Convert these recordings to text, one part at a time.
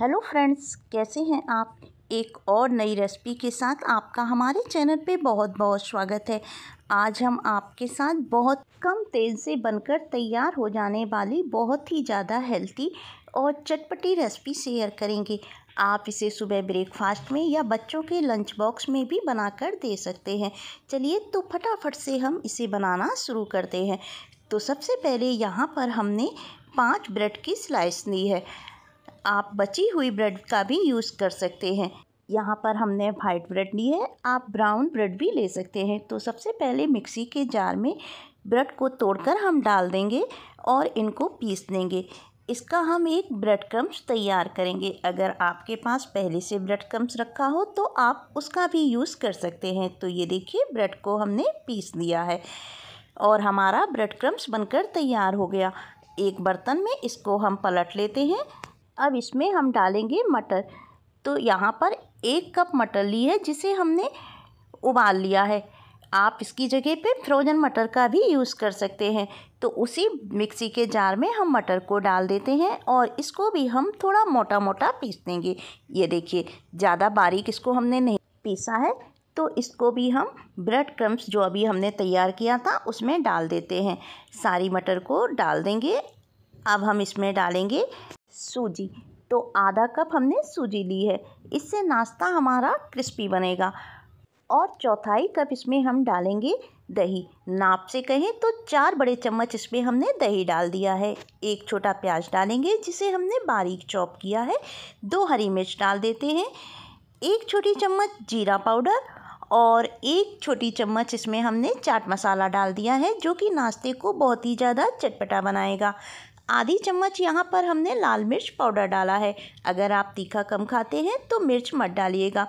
hello friends कैसे हैं आप एक और नई रेसिपी के साथ आपका हमारे चैनल पे बहुत बहुत स्वागत है आज हम आपके साथ बहुत कम तेल से बनकर तैयार हो जाने वाली बहुत ही ज़्यादा हेल्थी और चटपटी रेसिपी शेयर करेंगे आप इसे सुबह ब्रेकफास्ट में या बच्चों के लंच बॉक्स में भी बनाकर दे सकते हैं चलिए तो फटाफट से हम इसे बनाना शुरू करते हैं तो सबसे पहले यहाँ पर हमने पाँच ब्रेड की स्लाइस ली है आप बची हुई ब्रेड का भी यूज़ कर सकते हैं यहाँ पर हमने वाइट ब्रेड ली है आप ब्राउन ब्रेड भी ले सकते हैं तो सबसे पहले मिक्सी के जार में ब्रेड को तोड़कर हम डाल देंगे और इनको पीस देंगे इसका हम एक ब्रेड क्रम्स तैयार करेंगे अगर आपके पास पहले से ब्रेड क्रम्स रखा हो तो आप उसका भी यूज़ कर सकते हैं तो ये देखिए ब्रेड को हमने पीस दिया है और हमारा ब्रेड क्रम्स बनकर तैयार हो गया एक बर्तन में इसको हम पलट लेते हैं अब इसमें हम डालेंगे मटर तो यहाँ पर एक कप मटर ली है जिसे हमने उबाल लिया है आप इसकी जगह पे फ्रोजन मटर का भी यूज़ कर सकते हैं तो उसी मिक्सी के जार में हम मटर को डाल देते हैं और इसको भी हम थोड़ा मोटा मोटा पीस देंगे ये देखिए ज़्यादा बारीक इसको हमने नहीं पीसा है तो इसको भी हम ब्रेड क्रम्स जो अभी हमने तैयार किया था उसमें डाल देते हैं सारी मटर को डाल देंगे अब हम इसमें डालेंगे सूजी तो आधा कप हमने सूजी ली है इससे नाश्ता हमारा क्रिस्पी बनेगा और चौथाई कप इसमें हम डालेंगे दही नाप से कहें तो चार बड़े चम्मच इसमें हमने दही डाल दिया है एक छोटा प्याज डालेंगे जिसे हमने बारीक चॉप किया है दो हरी मिर्च डाल देते हैं एक छोटी चम्मच जीरा पाउडर और एक छोटी चम्मच इसमें हमने चाट मसाला डाल दिया है जो कि नाश्ते को बहुत ही ज़्यादा चटपटा बनाएगा आधी चम्मच यहाँ पर हमने लाल मिर्च पाउडर डाला है अगर आप तीखा कम खाते हैं तो मिर्च मत डालिएगा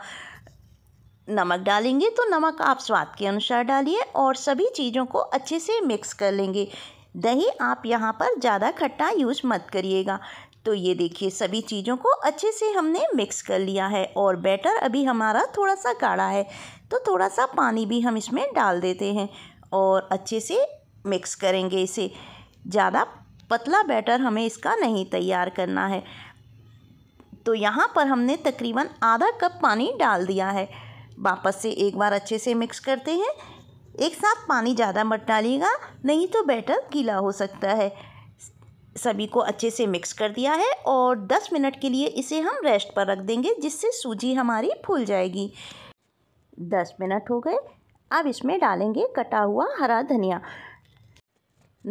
नमक डालेंगे तो नमक आप स्वाद के अनुसार डालिए और सभी चीज़ों को अच्छे से मिक्स कर लेंगे दही आप यहाँ पर ज़्यादा खट्टा यूज मत करिएगा तो ये देखिए सभी चीज़ों को अच्छे से हमने मिक्स कर लिया है और बैटर अभी हमारा थोड़ा सा गाढ़ा है तो थोड़ा सा पानी भी हम इसमें डाल देते हैं और अच्छे से मिक्स करेंगे इसे ज़्यादा पतला बैटर हमें इसका नहीं तैयार करना है तो यहाँ पर हमने तकरीबन आधा कप पानी डाल दिया है वापस से एक बार अच्छे से मिक्स करते हैं एक साथ पानी ज़्यादा मत डालिएगा नहीं तो बैटर गीला हो सकता है सभी को अच्छे से मिक्स कर दिया है और 10 मिनट के लिए इसे हम रेस्ट पर रख देंगे जिससे सूजी हमारी फूल जाएगी 10 मिनट हो गए अब इसमें डालेंगे कटा हुआ हरा धनिया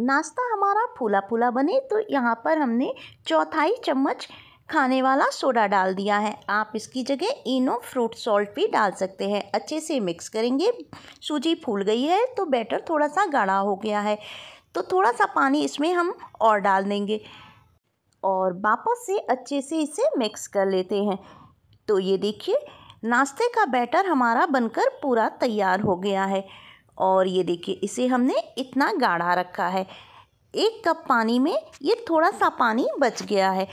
नाश्ता हमारा फूला फूला बने तो यहाँ पर हमने चौथाई चम्मच खाने वाला सोडा डाल दिया है आप इसकी जगह इनो फ्रूट सॉल्ट भी डाल सकते हैं अच्छे से मिक्स करेंगे सूजी फूल गई है तो बैटर थोड़ा सा गाढ़ा हो गया है तो थोड़ा सा पानी इसमें हम और डाल देंगे और वापस से अच्छे से इसे मिक्स कर लेते हैं तो ये देखिए नाश्ते का बैटर हमारा बनकर पूरा तैयार हो गया है और ये देखिए इसे हमने इतना गाढ़ा रखा है एक कप पानी में ये थोड़ा सा पानी बच गया है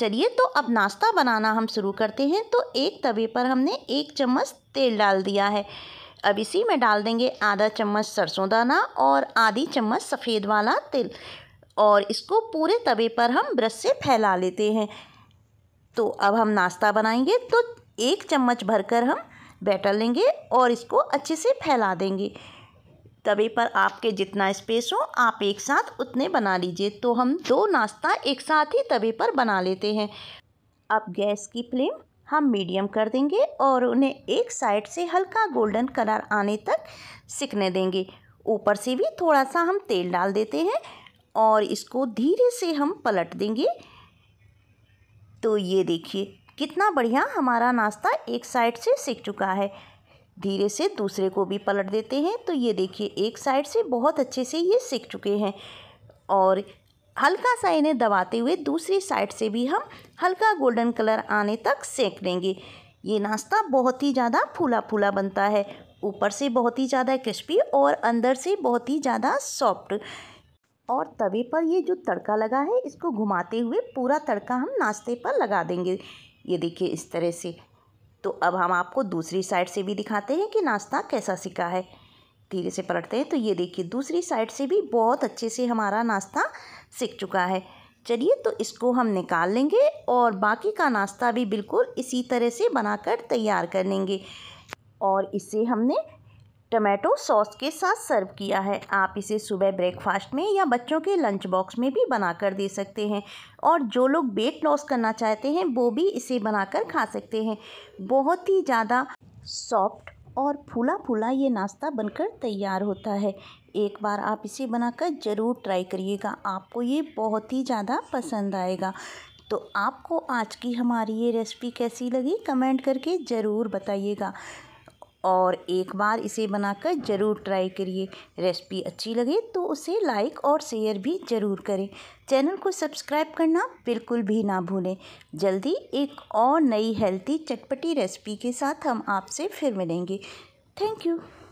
चलिए तो अब नाश्ता बनाना हम शुरू करते हैं तो एक तवे पर हमने एक चम्मच तेल डाल दिया है अब इसी में डाल देंगे आधा चम्मच सरसों दाना और आधी चम्मच सफ़ेद वाला तेल और इसको पूरे तवे पर हम ब्रश से फैला लेते हैं तो अब हम नाश्ता बनाएंगे तो एक चम्मच भरकर हम बैटर लेंगे और इसको अच्छे से फैला देंगे तवे पर आपके जितना स्पेस हो आप एक साथ उतने बना लीजिए तो हम दो नाश्ता एक साथ ही तवे पर बना लेते हैं अब गैस की फ्लेम हम मीडियम कर देंगे और उन्हें एक साइड से हल्का गोल्डन कलर आने तक सिकने देंगे ऊपर से भी थोड़ा सा हम तेल डाल देते हैं और इसको धीरे से हम पलट देंगे तो ये देखिए कितना बढ़िया हमारा नाश्ता एक साइड से सीख चुका है धीरे से दूसरे को भी पलट देते हैं तो ये देखिए एक साइड से बहुत अच्छे से ये सीख चुके हैं और हल्का सा इन्हें दबाते हुए दूसरी साइड से भी हम हल्का गोल्डन कलर आने तक सेक लेंगे ये नाश्ता बहुत ही ज़्यादा फूला फूला बनता है ऊपर से बहुत ही ज़्यादा क्रिस्पी और अंदर से बहुत ही ज़्यादा सॉफ्ट और तवे पर ये जो तड़का लगा है इसको घुमाते हुए पूरा तड़का हम नाश्ते पर लगा देंगे ये देखिए इस तरह से तो अब हम आपको दूसरी साइड से भी दिखाते हैं कि नाश्ता कैसा सिका है धीरे से पलटते हैं तो ये देखिए दूसरी साइड से भी बहुत अच्छे से हमारा नाश्ता सिक चुका है चलिए तो इसको हम निकाल लेंगे और बाकी का नाश्ता भी बिल्कुल इसी तरह से बनाकर तैयार कर लेंगे और इसे हमने टमाटो सॉस के साथ सर्व किया है आप इसे सुबह ब्रेकफास्ट में या बच्चों के लंच बॉक्स में भी बनाकर दे सकते हैं और जो लोग वेट लॉस करना चाहते हैं वो भी इसे बनाकर खा सकते हैं बहुत ही ज़्यादा सॉफ्ट और फूला फूला ये नाश्ता बनकर तैयार होता है एक बार आप इसे बनाकर ज़रूर ट्राई करिएगा आपको ये बहुत ही ज़्यादा पसंद आएगा तो आपको आज की हमारी ये रेसिपी कैसी लगी कमेंट करके ज़रूर बताइएगा और एक बार इसे बनाकर ज़रूर ट्राई करिए रेसिपी अच्छी लगे तो उसे लाइक और शेयर भी ज़रूर करें चैनल को सब्सक्राइब करना बिल्कुल भी ना भूलें जल्दी एक और नई हेल्थी चटपटी रेसिपी के साथ हम आपसे फिर मिलेंगे थैंक यू